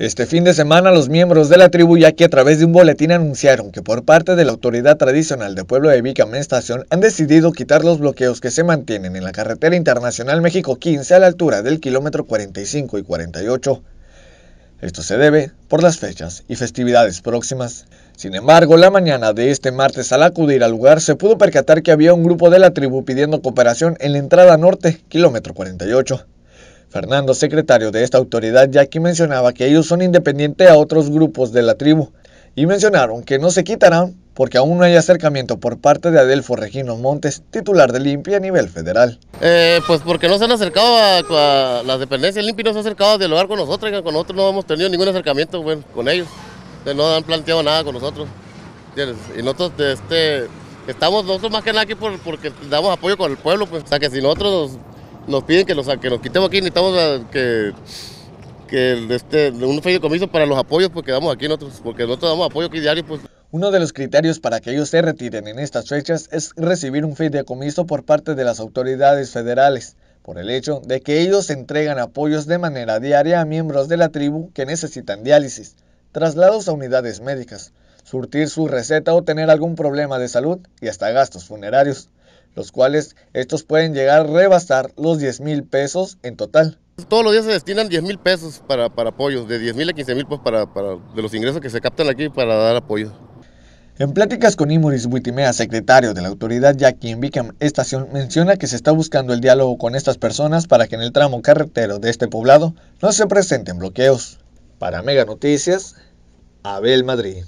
Este fin de semana los miembros de la tribu ya que a través de un boletín anunciaron que por parte de la autoridad tradicional de Pueblo de en Estación han decidido quitar los bloqueos que se mantienen en la carretera internacional México 15 a la altura del kilómetro 45 y 48. Esto se debe por las fechas y festividades próximas. Sin embargo, la mañana de este martes al acudir al lugar se pudo percatar que había un grupo de la tribu pidiendo cooperación en la entrada norte, kilómetro 48. Fernando, secretario de esta autoridad, ya que mencionaba que ellos son independientes a otros grupos de la tribu y mencionaron que no se quitarán porque aún no hay acercamiento por parte de Adelfo Regino Montes, titular de Limpia a nivel federal. Eh, pues porque no se han acercado a, las dependencias, limpi, no se ha acercado a dialogar con nosotros, con nosotros no hemos tenido ningún acercamiento con ellos, eh, no han planteado nada con nosotros. Y nosotros este, estamos nosotros más que nada aquí porque damos apoyo con el pueblo, pues. o sea que si nosotros nos piden que los, quitemos aquí, necesitamos este, un que, un de comiso para los apoyos porque damos aquí nosotros, porque nosotros damos apoyo aquí diario. Pues. Uno de los criterios para que ellos se retiren en estas fechas es recibir un de comiso por parte de las autoridades federales, por el hecho de que ellos entregan apoyos de manera diaria a miembros de la tribu que necesitan diálisis, traslados a unidades médicas, surtir su receta o tener algún problema de salud y hasta gastos funerarios los cuales estos pueden llegar a rebasar los 10 mil pesos en total. Todos los días se destinan 10 mil pesos para, para apoyos, de 10 mil a 15 mil pues de los ingresos que se captan aquí para dar apoyo. En pláticas con Imuris Buitimea, secretario de la autoridad Jackie en Bicam Estación, menciona que se está buscando el diálogo con estas personas para que en el tramo carretero de este poblado no se presenten bloqueos. Para Mega Noticias, Abel Madrid.